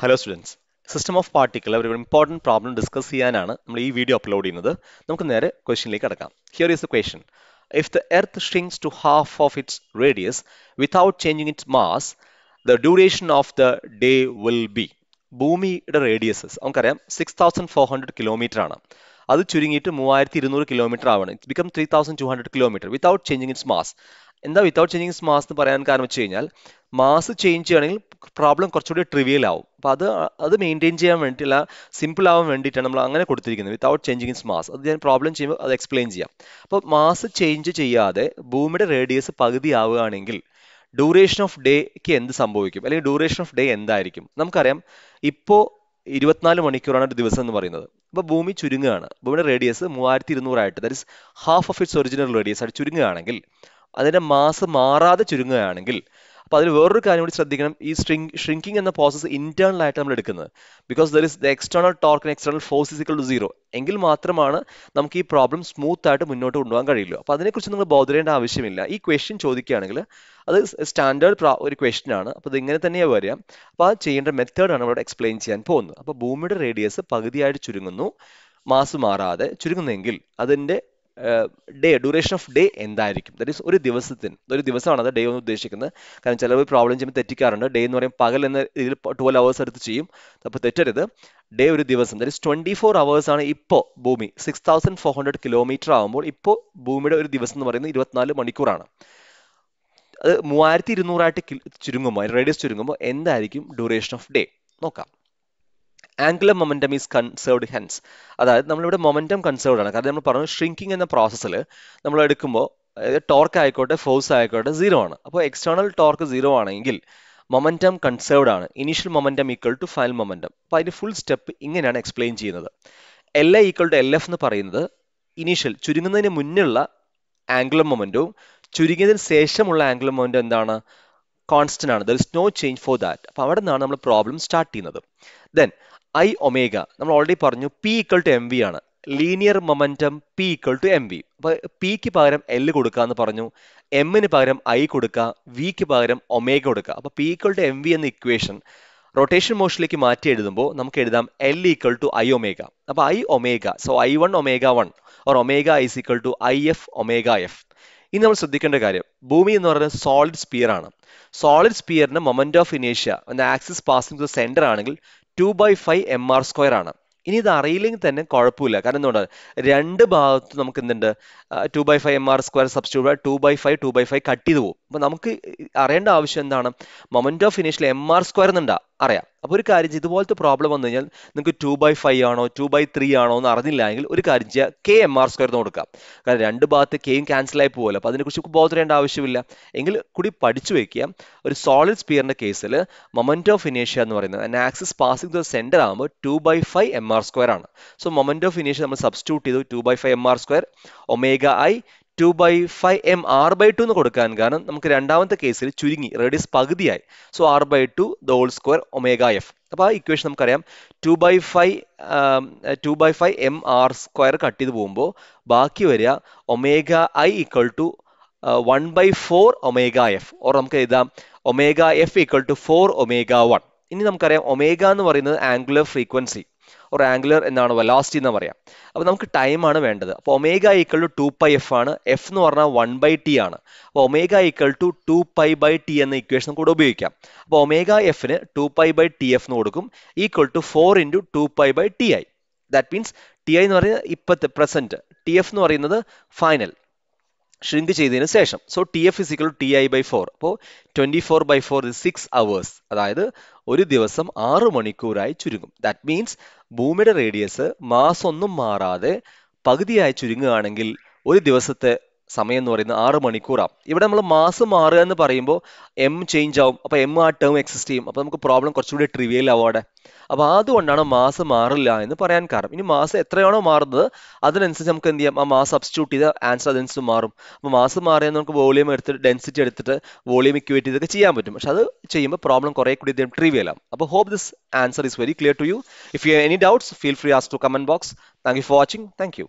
hello students system of particle ഒരു important problem discuss ചെയ്യാനാണ് നമ്മൾ ഈ വീഡിയോ അപ്ലോഡ് ചെയ്യുന്നത് നമുക്ക് നേരെ ക്വസ്റ്റിനിലേക്ക് കടക്കാം here is a question if the earth shrinks to half of its radius without changing its mass the duration of the day will be ഭൂമിയുടെ റേഡിയസ് നമുക്കറിയാം six thousand four hundred kilometre ആണ് അത് ചുരുങ്ങിയിട്ട് മൂവായിരത്തി ഇരുന്നൂറ് കിലോമീറ്റർ ആവണം it's become three thousand two hundred kilometre without changing its mass എന്താ without changing mass എന്ന് പറയാൻ കാരണം വെച്ച് കഴിഞ്ഞാൽ മാസ് ചേഞ്ച് ചെയ്യുകയാണെങ്കിൽ പ്രോബ്ലം കുറച്ചുകൂടി ട്രിവിയൽ ആവും അപ്പോൾ അത് അത് മെയിൻറ്റെയിൻ ചെയ്യാൻ വേണ്ടിയിട്ടില്ല സിമ്പിൾ ആവാൻ വേണ്ടിയിട്ടാണ് നമ്മൾ അങ്ങനെ കൊടുത്തിരിക്കുന്നത് വിത്തൗട്ട് ചേഞ്ചിങ് ഇൻസ് മാസ് അത് ഞാൻ പ്രോബ്ലം ചെയ്യുമ്പോൾ അത് എക്സ്പ്ലെയിൻ ചെയ്യാം അപ്പോൾ മാസ് ചേഞ്ച് ചെയ്യാതെ ഭൂമിയുടെ റേഡിയസ് പകുതി ആവുകയാണെങ്കിൽ ഡ്യൂറേഷൻ ഓഫ് ഡേക്ക് എന്ത് സംഭവിക്കും അല്ലെങ്കിൽ ഡ്യൂറേഷൻ ഓഫ് ഡേ എന്തായിരിക്കും നമുക്കറിയാം ഇപ്പോൾ ഇരുപത്തിനാല് മണിക്കൂറാണ് ഒരു ദിവസം എന്ന് പറയുന്നത് അപ്പോൾ ഭൂമി ചുരുങ്ങുകയാണ് ഭൂമിയുടെ റേഡിയസ് മൂവായിരത്തി ഇരുന്നൂറായിട്ട് that is half of its original radius ആയിട്ട് ചുരുങ്ങുകയാണെങ്കിൽ അതിൻ്റെ മാസ് മാറാതെ ചുരുങ്ങുകയാണെങ്കിൽ അപ്പോൾ അതിൽ വേറൊരു കാര്യം കൂടി ശ്രദ്ധിക്കണം ഈ സ്ട്രിങ് ഷ്രിങ്കിങ് എന്ന പ്രോസസ്സ് ഇന്റേണൽ ആയിട്ട് നമ്മൾ എടുക്കുന്നത് because there is the external torque external force is equal to zero എങ്കിൽ മാത്രമാണ് നമുക്ക് ഈ പ്രോബ്ലം സ്മൂത്ത് ആയിട്ട് മുന്നോട്ട് കൊണ്ടുപോകാൻ കഴിയുള്ളൂ അപ്പോൾ അതിനെക്കുറിച്ച് നിങ്ങൾ ബോധരേണ്ട ആവശ്യമില്ല ഈ ക്വസ്റ്റ്യൻ ചോദിക്കുകയാണെങ്കിൽ അത് സ്റ്റാൻഡേർഡ് ഒരു ക്വസ്റ്റ്യൻ ആണ് അപ്പോൾ അത് ഇങ്ങനെ തന്നെയാണ് വരിക അപ്പോൾ ആ ചെയ്യേണ്ട മെത്തേഡാണ് ഇവിടെ എക്സ്പ്ലെയിൻ ചെയ്യാൻ പോകുന്നത് അപ്പോൾ ഭൂമിയുടെ റേഡിയസ് പകുതിയായിട്ട് ചുരുങ്ങുന്നു മാസ് മാറാതെ ചുരുങ്ങുന്നെങ്കിൽ അതിൻ്റെ ഡേ ഡ്യൂറേഷൻ ഓഫ് ഡേ എന്തായിരിക്കും ദറ്റ് ഈസ് ഒരു ദിവസത്തിന് ഒരു ദിവസമാണ് അത് ഡേ എന്ന് ഉദ്ദേശിക്കുന്നത് കാരണം ചിലവർ പ്രോബ്ലം ചെയ്യുമ്പോൾ തെറ്റിക്കാറുണ്ട് ഡേ എന്ന് പറയുമ്പോൾ പകൽ എന്ന രീതിയിൽ ട്വൽവ് അവേഴ്സ് എടുത്ത് ചെയ്യും അപ്പോൾ തെറ്റരുത് ഡേ ഒരു ദിവസം that is twenty four hours ആണ് ഇപ്പോൾ ഭൂമി six thousand four hundred kilometre ആകുമ്പോൾ ഇപ്പോൾ ഭൂമിയുടെ ഒരു ദിവസം എന്ന് പറയുന്നത് ഇരുപത്തിനാല് മണിക്കൂറാണ് അത് മൂവായിരത്തി ഇരുന്നൂറായിട്ട് ചുരുങ്ങുമ്പോൾ റേഡിയസ് ചുരുങ്ങുമ്പോൾ എന്തായിരിക്കും ഡ്യൂറേഷൻ ഓഫ് ഡേ നോക്കാം angular momentum is conserved hence അതായത് നമ്മളിവിടെ മൊമെൻറ്റം കൺസേർവ്ഡ് ആണ് കാരണം നമ്മൾ പറഞ്ഞു ഷ്രിങ്കിങ് എന്ന പ്രോസസ്സിൽ നമ്മൾ എടുക്കുമ്പോൾ ടോർക്ക് ആയിക്കോട്ടെ ഫോഴ്സ് ആയിക്കോട്ടെ സീറോ ആണ് അപ്പോൾ എക്സ്റ്റേണൽ ടോർക്ക് സീറോ ആണെങ്കിൽ മൊമെൻറ്റം കൺസേർവ്ഡ് ആണ് initial momentum equal to final momentum അപ്പോൾ അതിൻ്റെ ഫുൾ സ്റ്റെപ്പ് ഇങ്ങനെയാണ് എക്സ്പ്ലെയിൻ ചെയ്യുന്നത് L A equal to L F എന്ന് പറയുന്നത് ഇനീഷ്യൽ ചുരുങ്ങുന്നതിന് മുന്നിലുള്ള ആംഗുലർ മൊമെൻറ്റവും ചുരുങ്ങിയതിന് ശേഷമുള്ള ആംഗുലർ മൊമെൻറ്റം എന്താണ് കോൺസ്റ്റൻ്റ് ആണ് there is no change for that അപ്പോൾ അവിടെ നിന്നാണ് നമ്മൾ പ്രോബ്ലം സ്റ്റാർട്ട് ചെയ്യുന്നത് ദെൻ ഐ ഒമേഗ നമ്മൾ ഓൾറെഡി പറഞ്ഞു P equal to M V ആണ് linear momentum P equal to M V പിക്ക് പകരം എൽ കൊടുക്കുക എന്ന് പറഞ്ഞു എമ്മിന് പകരം ഐ കൊടുക്കുക വിക്ക് പകരം ഒമേഗ കൊടുക്കുക അപ്പൊ P equal to M V എന്ന ഇക്വേഷൻ റൊട്ടേഷൻ മോഷനിലേക്ക് മാറ്റി എഴുതുമ്പോൾ നമുക്ക് എഴുതാം L equal to I omega അപ്പൊ I omega so I one omega one or omega is equal to I F omega F ഇനി നമ്മൾ ശ്രദ്ധിക്കേണ്ട കാര്യം ഭൂമി എന്ന് പറയുന്നത് സോളിഡ് സ്പിയർ ആണ് സോളിഡ് സ്പിയറിന് മൊമെന്റ് ഓഫ് ഇനേഷ്യ ആക്സിസ് പാസിംഗ് ടു സെന്റർ ആണെങ്കിൽ two by five M R square ആണ് ഇനി ഇത് അറിയില്ലെങ്കിൽ തന്നെ കുഴപ്പമില്ല കാരണം എന്തുകൊണ്ട് രണ്ട് ഭാഗത്ത് നമുക്ക് എന്തുണ്ട് two by five M R square substitute two by five two by five cut ചെയ്ത് പോകും അപ്പോൾ നമുക്ക് അറിയേണ്ട ആവശ്യം എന്താണ് മൊമെന്റ് ഓഫ് ഫിനിഷിൽ എം ആർ സ്ക്വയർ എന്നുണ്ടാ അറിയാം അപ്പോൾ ഒരു കാര്യം ചെയ്യുക ഇതുപോലത്തെ പ്രോബ്ലം വന്നു കഴിഞ്ഞാൽ നിങ്ങൾക്ക് ടു ബൈ ഫൈവ് ആണോ ടു ബൈ ത്രീ ആണോ എന്ന് എങ്കിൽ ഒരു കാര്യം ചെയ്യുക കെ എം ആർ സ്ക്വയർ എന്ന് കൊടുക്കാം കാരണം രണ്ട് ഭാഗത്ത് കെയും ക്യാൻസൽ ആയി പോകുമല്ലോ അപ്പോൾ അതിനെക്കുറിച്ച് ബോധ ചെയ്യേണ്ട ആവശ്യമില്ല എങ്കിൽ കൂടി പഠിച്ചു വയ്ക്കുക ഒരു സോളിഡ് സ്പിയറിൻ്റെ കേസിൽ മൊമെൻറ്റ് ഓഫ് ഇനേഷ്യ എന്ന് പറയുന്നത് അതിന് ആക്സിസ് പാസിംഗ് ദ സെൻറ്റർ ആകുമ്പോൾ two by five M R square ആണ് സോ മൊമെൻറ്റ് ഓഫ് ഇനേഷ്യ നമ്മൾ സബ്സ്റ്റിറ്റ്യൂട്ട് ചെയ്തു two by five M R square omega I two by five M R by two എന്ന് കൊടുക്കാൻ കാരണം നമുക്ക് രണ്ടാമത്തെ കേസിൽ ചുരുങ്ങി റേഡിയസ് പകുതിയായി so R by two the whole square omega F അപ്പോൾ ആ ഇക്വേഷൻ നമുക്കറിയാം two by five two by five M R square cut ചെയ്ത് പോകുമ്പോൾ ബാക്കി വരിക omega I equal to one by four omega F or നമുക്ക് എഴുതാം omega F equal to four omega one ഇനി നമുക്കറിയാം ഒമേഗ എന്ന് പറയുന്നത് ആംഗുലർ ഫ്രീക്വൻസി ഓർ ആംഗുലർ എന്നാണ് വെലോസിറ്റി എന്ന് പറയാം അപ്പോൾ നമുക്ക് ടൈമാണ് വേണ്ടത് അപ്പോൾ omega equal to two pi F ആണ് എഫ് എന്ന് പറഞ്ഞാൽ വൺ ബൈ ടി ആണ് അപ്പോൾ omega equal to two pi by T എന്ന ഇക്വേഷൻ കൂടെ ഉപയോഗിക്കാം അപ്പോൾ ഒമേഗ എഫിന് to pi by T F എന്ന് കൊടുക്കും equal to four into two pi by T I that means T I എന്ന് പറയുന്നത് ഇപ്പോഴത്തെ പ്രസൻറ്റ് ടി എഫ് എന്ന് പറയുന്നത് ഫൈനൽ ഷ്രിങ്ക് ചെയ്തതിന് ശേഷം so T F physical T I by four അപ്പോൾ twenty four by four is six hours അതായത് ഒരു ദിവസം ആറ് മണിക്കൂറായി ചുരുങ്ങും ദാറ്റ് മീൻസ് ഭൂമിയുടെ റേഡിയസ് മാസം മാറാതെ പകുതിയായി ചുരുങ്ങുകയാണെങ്കിൽ ഒരു ദിവസത്തെ സമയം എന്ന് പറയുന്നത് ആറ് മണിക്കൂറാണ് ഇവിടെ നമ്മൾ മാസം മാറുക എന്ന് പറയുമ്പോൾ എം ചേഞ്ച് ആവും അപ്പോൾ എം ആ ടേം എക്സിസ്റ്റ് ചെയ്യും അപ്പോൾ നമുക്ക് പ്രോബ്ലം കുറച്ചുകൂടി ട്രിവിയൽ ആവാടെ അപ്പോൾ അതുകൊണ്ടാണ് മാസം മാറില്ല എന്ന് പറയാൻ കാരണം ഇനി മാസം എത്രയാണോ മാറുന്നത് അതിനനുസരിച്ച് നമുക്ക് എന്ത് ചെയ്യാം ആ മാസം സബ്സ്റ്റിറ്റ്യൂട്ട് ചെയ്ത ആൻസർ അതിനനുസരിച്ച് മാറും അപ്പോൾ മാസം മാറിയാൽ നമുക്ക് വോളിയം എടുത്തിട്ട് ഡെൻസിറ്റി എടുത്തിട്ട് വോളിയം ഇക്വേറ്റ് ചെയ്തൊക്കെ ചെയ്യാൻ പറ്റും പക്ഷെ അത് ചെയ്യുമ്പോൾ പ്രോബ്ലം കുറേ കൂടി ഇദ്ദേഹം ട്രിവിയൽ ആവും അപ്പോൾ hope this answer is very clear to you if you any doubts feel free as to comment box thank you for watching thank U